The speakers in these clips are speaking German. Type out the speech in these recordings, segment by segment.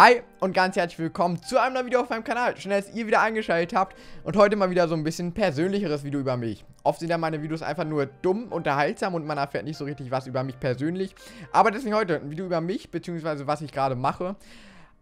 Hi und ganz herzlich willkommen zu einem neuen Video auf meinem Kanal. Schön, dass ihr wieder eingeschaltet habt und heute mal wieder so ein bisschen persönlicheres Video über mich. Oft sind ja meine Videos einfach nur dumm, unterhaltsam und man erfährt nicht so richtig was über mich persönlich. Aber deswegen heute ein Video über mich, beziehungsweise was ich gerade mache.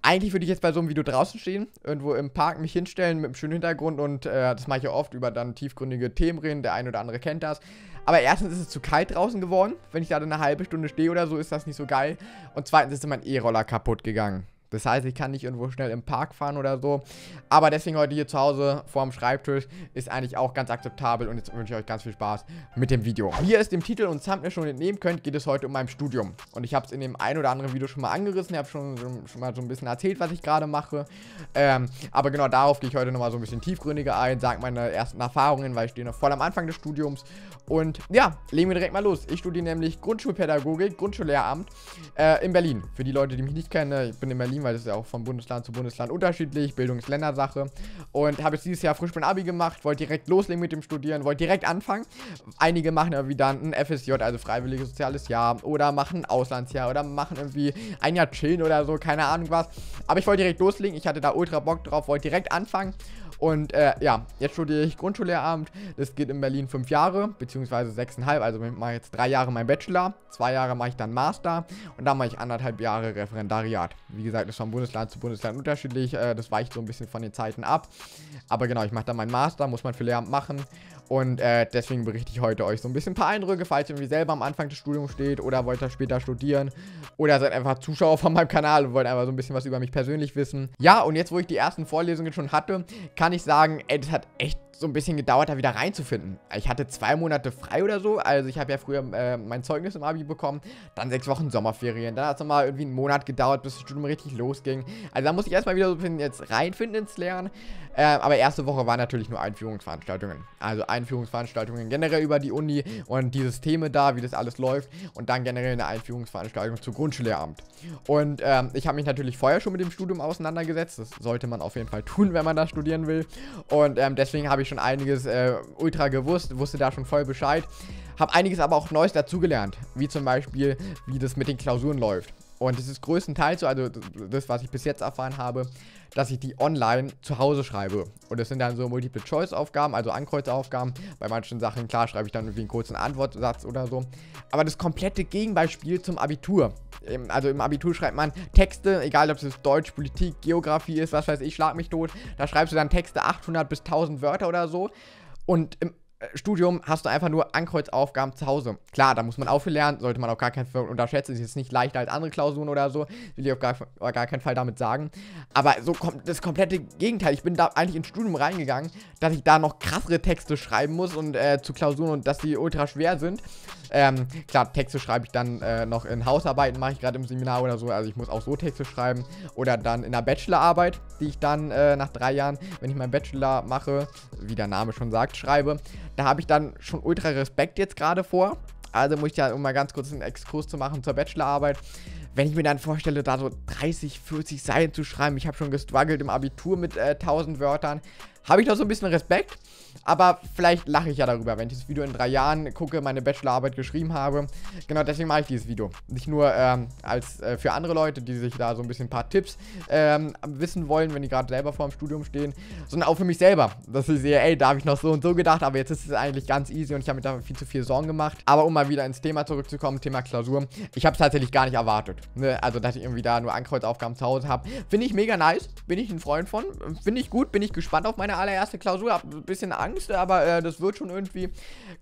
Eigentlich würde ich jetzt bei so einem Video draußen stehen, irgendwo im Park mich hinstellen mit einem schönen Hintergrund und äh, das mache ich ja oft über dann tiefgründige Themen reden, der ein oder andere kennt das. Aber erstens ist es zu kalt draußen geworden, wenn ich da dann eine halbe Stunde stehe oder so, ist das nicht so geil. Und zweitens ist mein E-Roller kaputt gegangen. Das heißt, ich kann nicht irgendwo schnell im Park fahren oder so. Aber deswegen heute hier zu Hause vorm Schreibtisch ist eigentlich auch ganz akzeptabel. Und jetzt wünsche ich euch ganz viel Spaß mit dem Video. Wie ihr es dem Titel und Thumbnail schon entnehmen könnt, geht es heute um mein Studium. Und ich habe es in dem ein oder anderen Video schon mal angerissen. Ich habe schon, schon mal so ein bisschen erzählt, was ich gerade mache. Ähm, aber genau darauf gehe ich heute nochmal so ein bisschen tiefgründiger ein, sage meine ersten Erfahrungen, weil ich stehe noch voll am Anfang des Studiums. Und ja, legen wir direkt mal los. Ich studiere nämlich Grundschulpädagogik, Grundschullehramt äh, in Berlin. Für die Leute, die mich nicht kennen, ich bin in Berlin Berlin, weil das ist ja auch von Bundesland zu Bundesland unterschiedlich, Bildungsländersache. Und habe jetzt dieses Jahr frisch mein Abi gemacht, wollte direkt loslegen mit dem Studieren, wollte direkt anfangen. Einige machen ja wieder ein FSJ, also freiwilliges soziales Jahr, oder machen ein Auslandsjahr, oder machen irgendwie ein Jahr chillen oder so, keine Ahnung was. Aber ich wollte direkt loslegen, ich hatte da ultra Bock drauf, wollte direkt anfangen. Und äh, ja, jetzt studiere ich Grundschullehramt. Das geht in Berlin fünf Jahre, beziehungsweise sechseinhalb. Also ich mache jetzt drei Jahre meinen Bachelor, zwei Jahre mache ich dann Master und dann mache ich anderthalb Jahre Referendariat. Wie gesagt, ist von Bundesland zu Bundesland unterschiedlich. Äh, das weicht so ein bisschen von den Zeiten ab. Aber genau, ich mache dann meinen Master, muss man für Lehramt machen. Und äh, deswegen berichte ich heute euch so ein bisschen ein paar Eindrücke, falls ihr irgendwie selber am Anfang des Studiums steht oder wollt ihr später studieren oder seid einfach Zuschauer von meinem Kanal und wollt einfach so ein bisschen was über mich persönlich wissen. Ja, und jetzt, wo ich die ersten Vorlesungen schon hatte, kann ich sagen, ey, das hat echt so ein bisschen gedauert, da wieder reinzufinden. Ich hatte zwei Monate frei oder so, also ich habe ja früher äh, mein Zeugnis im Abi bekommen, dann sechs Wochen Sommerferien, dann hat es nochmal irgendwie einen Monat gedauert, bis das Studium richtig losging. Also da muss ich erstmal wieder so ein bisschen jetzt reinfinden ins Lernen, äh, aber erste Woche waren natürlich nur Einführungsveranstaltungen, also Einführungsveranstaltungen generell über die Uni und die Systeme da, wie das alles läuft und dann generell eine Einführungsveranstaltung zu Grundschullehramt. Und ähm, ich habe mich natürlich vorher schon mit dem Studium auseinandergesetzt, das sollte man auf jeden Fall tun, wenn man da studieren will und ähm, deswegen habe ich ich schon einiges äh, ultra gewusst, wusste da schon voll Bescheid. Habe einiges aber auch Neues dazugelernt, wie zum Beispiel, wie das mit den Klausuren läuft. Und es ist größtenteils so, also das, was ich bis jetzt erfahren habe, dass ich die online zu Hause schreibe. Und das sind dann so Multiple-Choice-Aufgaben, also Ankreuzaufgaben. Bei manchen Sachen, klar, schreibe ich dann irgendwie einen kurzen Antwortsatz oder so. Aber das komplette Gegenbeispiel zum Abitur. Also im Abitur schreibt man Texte, egal ob es Deutsch, Politik, Geografie ist, was weiß ich, schlag mich tot. Da schreibst du dann Texte 800 bis 1000 Wörter oder so. Und im äh, Studium hast du einfach nur Ankreuzaufgaben zu Hause. Klar, da muss man auch viel lernen, sollte man auf gar keinen Fall unterschätzen. Ist jetzt nicht leichter als andere Klausuren oder so, will ich auf gar, gar keinen Fall damit sagen. Aber so kommt das komplette Gegenteil. Ich bin da eigentlich ins Studium reingegangen, dass ich da noch krassere Texte schreiben muss und äh, zu Klausuren und dass die ultra schwer sind. Ähm, klar, Texte schreibe ich dann äh, noch in Hausarbeiten, mache ich gerade im Seminar oder so. Also ich muss auch so Texte schreiben. Oder dann in der Bachelorarbeit, die ich dann äh, nach drei Jahren, wenn ich meinen Bachelor mache, wie der Name schon sagt, schreibe. Da habe ich dann schon ultra Respekt jetzt gerade vor. Also muss ich ja, um mal ganz kurz einen Exkurs zu machen zur Bachelorarbeit wenn ich mir dann vorstelle, da so 30, 40 Seiten zu schreiben, ich habe schon gestruggelt im Abitur mit äh, 1000 Wörtern, habe ich noch so ein bisschen Respekt. Aber vielleicht lache ich ja darüber, wenn ich das Video in drei Jahren gucke, meine Bachelorarbeit geschrieben habe. Genau deswegen mache ich dieses Video. Nicht nur ähm, als äh, für andere Leute, die sich da so ein bisschen ein paar Tipps ähm, wissen wollen, wenn die gerade selber vor dem Studium stehen, sondern auch für mich selber. Dass ich sehe, ey, da habe ich noch so und so gedacht, aber jetzt ist es eigentlich ganz easy und ich habe mir da viel zu viel Sorgen gemacht. Aber um mal wieder ins Thema zurückzukommen, Thema Klausur, ich habe es tatsächlich gar nicht erwartet. Ne? Also, dass ich irgendwie da nur Ankreuzaufgaben zu Hause habe. Finde ich mega nice, bin ich ein Freund von. Finde ich gut, bin ich gespannt auf meine allererste Klausur, hab ein bisschen Angst, aber äh, das wird schon irgendwie.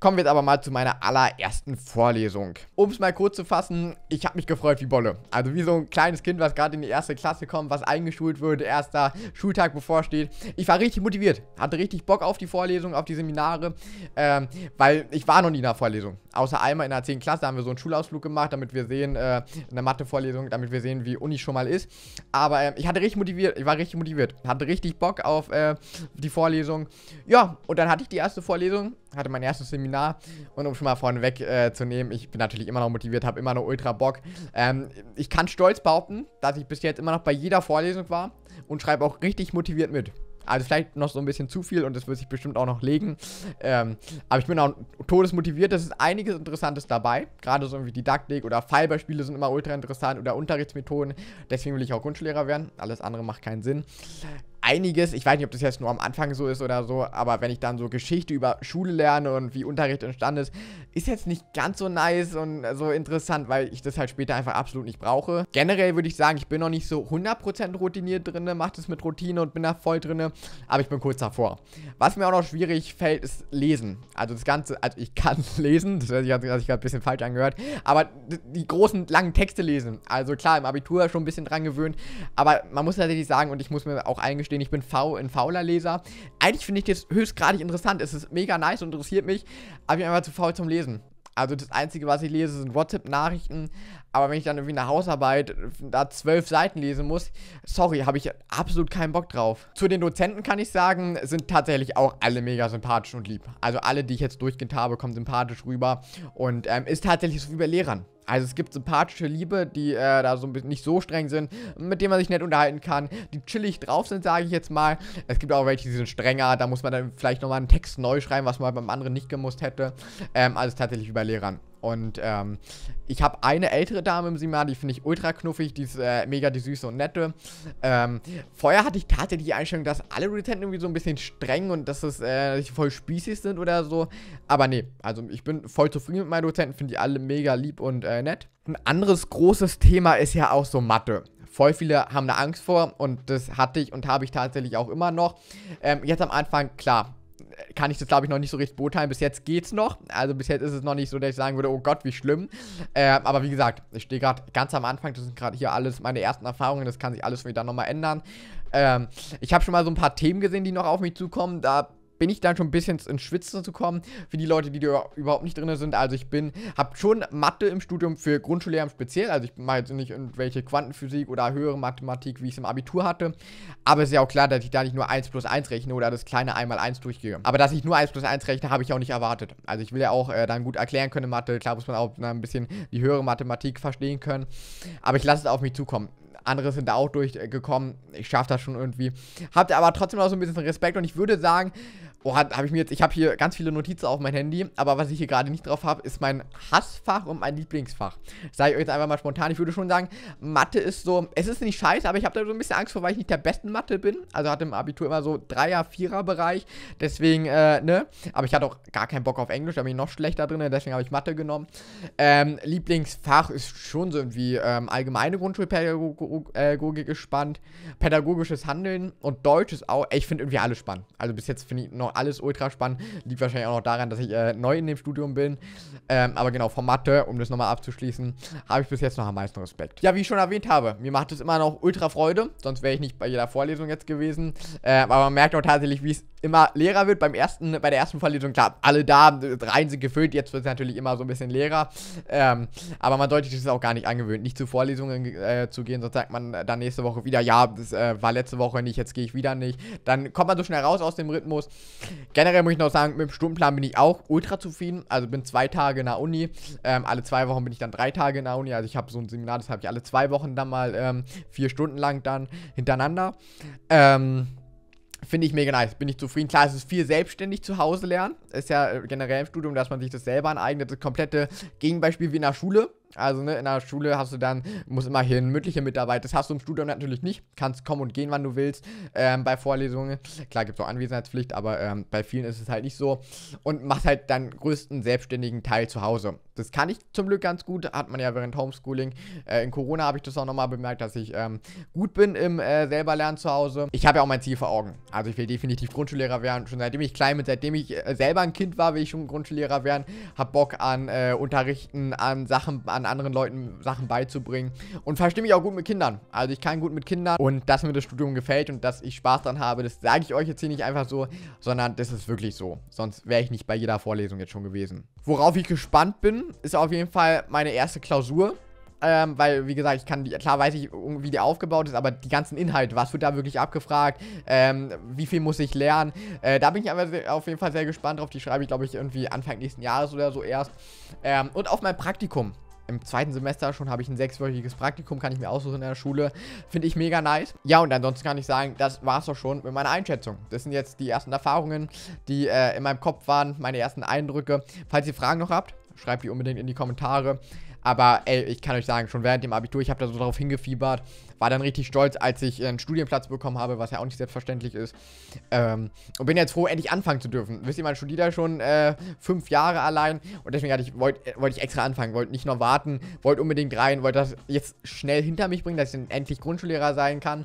Kommen wir jetzt aber mal zu meiner allerersten Vorlesung. Um es mal kurz zu fassen, ich habe mich gefreut wie Bolle. Also wie so ein kleines Kind, was gerade in die erste Klasse kommt, was eingeschult wird, erster Schultag bevorsteht. Ich war richtig motiviert, hatte richtig Bock auf die Vorlesung, auf die Seminare, ähm, weil ich war noch nie in der Vorlesung. Außer einmal in der 10. Klasse haben wir so einen Schulausflug gemacht, damit wir sehen, äh, eine Mathe-Vorlesung, damit wir sehen, wie Uni schon mal ist. Aber äh, ich hatte richtig motiviert, ich war richtig motiviert, hatte richtig Bock auf äh, die Vorlesung. Ja, und dann hatte ich die erste Vorlesung, hatte mein erstes Seminar. Und um schon mal vorneweg äh, zu nehmen, ich bin natürlich immer noch motiviert, habe immer noch ultra Bock. Ähm, ich kann stolz behaupten, dass ich bis jetzt immer noch bei jeder Vorlesung war und schreibe auch richtig motiviert mit. Also vielleicht noch so ein bisschen zu viel und das wird sich bestimmt auch noch legen. Ähm, aber ich bin auch todesmotiviert. Es ist einiges Interessantes dabei. Gerade so wie Didaktik oder Fallbeispiele sind immer ultra interessant oder Unterrichtsmethoden. Deswegen will ich auch Grundschullehrer werden. Alles andere macht keinen Sinn einiges, ich weiß nicht, ob das jetzt nur am Anfang so ist oder so, aber wenn ich dann so Geschichte über Schule lerne und wie Unterricht entstanden ist, ist jetzt nicht ganz so nice und so interessant, weil ich das halt später einfach absolut nicht brauche. Generell würde ich sagen, ich bin noch nicht so 100% routiniert drin, mache das mit Routine und bin da voll drin, aber ich bin kurz davor. Was mir auch noch schwierig fällt, ist Lesen. Also das Ganze, also ich kann lesen, das hat sich gerade ein bisschen falsch angehört, aber die großen, langen Texte lesen. Also klar, im Abitur schon ein bisschen dran gewöhnt, aber man muss tatsächlich sagen und ich muss mir auch eingestehen, stehen. Ich bin faul, ein fauler Leser. Eigentlich finde ich das höchstgradig interessant. Es ist mega nice und interessiert mich, aber ich bin einfach zu faul zum Lesen. Also das Einzige, was ich lese, sind WhatsApp-Nachrichten. Aber wenn ich dann irgendwie eine Hausarbeit äh, da zwölf Seiten lesen muss, sorry, habe ich absolut keinen Bock drauf. Zu den Dozenten kann ich sagen, sind tatsächlich auch alle mega sympathisch und lieb. Also alle, die ich jetzt durchgehend habe, kommen sympathisch rüber. Und ähm, ist tatsächlich so wie bei Lehrern. Also es gibt sympathische Liebe, die äh, da so ein bisschen nicht so streng sind, mit denen man sich nett unterhalten kann, die chillig drauf sind, sage ich jetzt mal. Es gibt auch welche, die sind strenger, da muss man dann vielleicht nochmal einen Text neu schreiben, was man beim anderen nicht gemusst hätte. Ähm, also tatsächlich über Lehrern. Und ähm, ich habe eine ältere Dame im Seminar, die finde ich ultra knuffig, die ist äh, mega die Süße und Nette. Ähm, vorher hatte ich tatsächlich die Einstellung, dass alle Rezenten irgendwie so ein bisschen streng und dass es äh, voll spießig sind oder so. Aber nee, also ich bin voll zufrieden mit meinen Dozenten, finde die alle mega lieb und äh, nett. Ein anderes großes Thema ist ja auch so Mathe voll viele haben da Angst vor und das hatte ich und habe ich tatsächlich auch immer noch. Ähm, jetzt am Anfang, klar, kann ich das, glaube ich, noch nicht so richtig beurteilen. Bis jetzt geht's noch. Also bis jetzt ist es noch nicht so, dass ich sagen würde, oh Gott, wie schlimm. Äh, aber wie gesagt, ich stehe gerade ganz am Anfang. Das sind gerade hier alles meine ersten Erfahrungen. Das kann sich alles wieder nochmal ändern. Ähm, ich habe schon mal so ein paar Themen gesehen, die noch auf mich zukommen. Da bin ich dann schon ein bisschen ins Schwitzen zu kommen, für die Leute, die da überhaupt nicht drin sind. Also ich bin, habe schon Mathe im Studium für Grundschullehrer speziell, also ich mache jetzt nicht irgendwelche Quantenphysik oder höhere Mathematik, wie ich es im Abitur hatte, aber es ist ja auch klar, dass ich da nicht nur 1 plus 1 rechne oder das kleine 1 mal 1 durchgehe. Aber dass ich nur 1 plus 1 rechne, habe ich auch nicht erwartet. Also ich will ja auch äh, dann gut erklären können Mathe, klar muss man auch na, äh, ein bisschen die höhere Mathematik verstehen können, aber ich lasse es auf mich zukommen. Andere sind da auch durchgekommen. Ich schaffe das schon irgendwie. Habt aber trotzdem noch so ein bisschen Respekt und ich würde sagen, Oh, habe ich mir jetzt, ich habe hier ganz viele Notizen auf mein Handy, aber was ich hier gerade nicht drauf habe, ist mein Hassfach und mein Lieblingsfach. Sage ich euch jetzt einfach mal spontan. Ich würde schon sagen, Mathe ist so, es ist nicht scheiße, aber ich habe da so ein bisschen Angst vor, weil ich nicht der besten Mathe bin. Also hatte im Abitur immer so Dreier, Vierer Bereich. Deswegen, äh, ne? Aber ich hatte auch gar keinen Bock auf Englisch, da bin ich noch schlechter drin, deswegen habe ich Mathe genommen. Ähm, Lieblingsfach ist schon so irgendwie ähm, allgemeine Grundschulpädagogik äh, gespannt. pädagogisches Handeln und Deutsch ist auch, ich finde irgendwie alles spannend. Also bis jetzt finde ich noch alles ultra spannend. Liegt wahrscheinlich auch noch daran, dass ich äh, neu in dem Studium bin. Ähm, aber genau, Formate, um das nochmal abzuschließen, habe ich bis jetzt noch am meisten Respekt. Ja, wie ich schon erwähnt habe, mir macht es immer noch ultra Freude. Sonst wäre ich nicht bei jeder Vorlesung jetzt gewesen. Äh, aber man merkt auch tatsächlich, wie es immer leerer wird. Beim ersten, bei der ersten Vorlesung, klar, alle da, rein sind gefüllt. Jetzt wird es natürlich immer so ein bisschen leerer. Ähm, aber man sollte sich das auch gar nicht angewöhnen, nicht zu Vorlesungen äh, zu gehen. Sonst sagt man dann nächste Woche wieder, ja, das äh, war letzte Woche nicht, jetzt gehe ich wieder nicht. Dann kommt man so schnell raus aus dem Rhythmus. Generell muss ich noch sagen, mit dem Stundenplan bin ich auch ultra zufrieden. Also bin zwei Tage in der Uni. Ähm, alle zwei Wochen bin ich dann drei Tage in der Uni. Also ich habe so ein Seminar, das habe ich alle zwei Wochen dann mal ähm, vier Stunden lang dann hintereinander. Ähm, Finde ich mega nice, bin ich zufrieden. Klar, es ist viel selbstständig zu Hause lernen. Ist ja äh, generell im Studium, dass man sich das selber aneignet. Das komplette Gegenbeispiel wie in der Schule. Also ne, in der Schule hast du dann, muss immer hier eine mündliche Mitarbeit. Das hast du im Studium natürlich nicht. Kannst kommen und gehen, wann du willst. Ähm, bei Vorlesungen. Klar gibt es auch Anwesenheitspflicht, aber ähm, bei vielen ist es halt nicht so. Und machst halt deinen größten selbstständigen Teil zu Hause. Das kann ich zum Glück ganz gut. Hat man ja während Homeschooling. Äh, in Corona habe ich das auch nochmal bemerkt, dass ich ähm, gut bin im äh, selber lernen zu Hause. Ich habe ja auch mein Ziel vor Augen. Also ich will definitiv Grundschullehrer werden. Schon seitdem ich klein bin, seitdem ich äh, selber ein Kind war, will ich schon Grundschullehrer werden. Hab Bock an äh, Unterrichten, an Sachen, an an anderen Leuten Sachen beizubringen. Und verstehe mich auch gut mit Kindern. Also ich kann gut mit Kindern und dass mir das Studium gefällt und dass ich Spaß dran habe, das sage ich euch jetzt hier nicht einfach so, sondern das ist wirklich so. Sonst wäre ich nicht bei jeder Vorlesung jetzt schon gewesen. Worauf ich gespannt bin, ist auf jeden Fall meine erste Klausur. Ähm, weil, wie gesagt, ich kann, die, klar weiß ich, wie die aufgebaut ist, aber die ganzen Inhalte, was wird da wirklich abgefragt, ähm, wie viel muss ich lernen, äh, da bin ich aber sehr, auf jeden Fall sehr gespannt drauf, die schreibe ich, glaube ich, irgendwie Anfang nächsten Jahres oder so erst. Ähm, und auf mein Praktikum, im zweiten Semester schon habe ich ein sechswöchiges Praktikum, kann ich mir aussuchen in der Schule. Finde ich mega nice. Ja, und ansonsten kann ich sagen, das war es doch schon mit meiner Einschätzung. Das sind jetzt die ersten Erfahrungen, die äh, in meinem Kopf waren, meine ersten Eindrücke. Falls ihr Fragen noch habt, schreibt die unbedingt in die Kommentare. Aber ey, ich kann euch sagen, schon während dem Abitur, ich habe da so drauf hingefiebert, war dann richtig stolz, als ich äh, einen Studienplatz bekommen habe, was ja auch nicht selbstverständlich ist. Ähm, und bin jetzt froh, endlich anfangen zu dürfen. Wisst ihr, man studiert da schon äh, fünf Jahre allein und deswegen äh, wollte wollt ich extra anfangen, wollte nicht noch warten, wollte unbedingt rein, wollte das jetzt schnell hinter mich bringen, dass ich dann endlich Grundschullehrer sein kann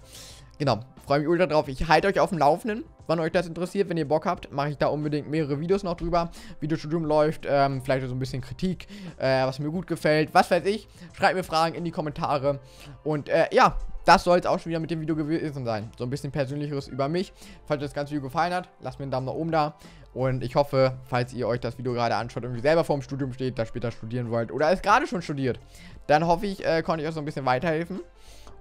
genau, freue mich ultra drauf. Ich halte euch auf dem Laufenden, wann euch das interessiert. Wenn ihr Bock habt, mache ich da unbedingt mehrere Videos noch drüber. Wie das Studium läuft, ähm, vielleicht so ein bisschen Kritik, äh, was mir gut gefällt, was weiß ich. Schreibt mir Fragen in die Kommentare. Und äh, ja, das soll es auch schon wieder mit dem Video gewesen sein. So ein bisschen persönlicheres über mich. Falls euch das ganze Video gefallen hat, lasst mir einen Daumen nach oben da. Und ich hoffe, falls ihr euch das Video gerade anschaut, irgendwie selber vorm Studium steht, da später studieren wollt oder es gerade schon studiert, dann hoffe ich, äh, konnte ich euch so ein bisschen weiterhelfen.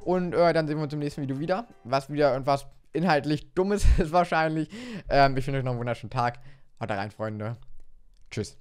Und äh, dann sehen wir uns im nächsten Video wieder. Was wieder irgendwas inhaltlich Dummes ist wahrscheinlich. Ähm, ich wünsche euch noch einen wunderschönen Tag. Haut rein, Freunde. Tschüss.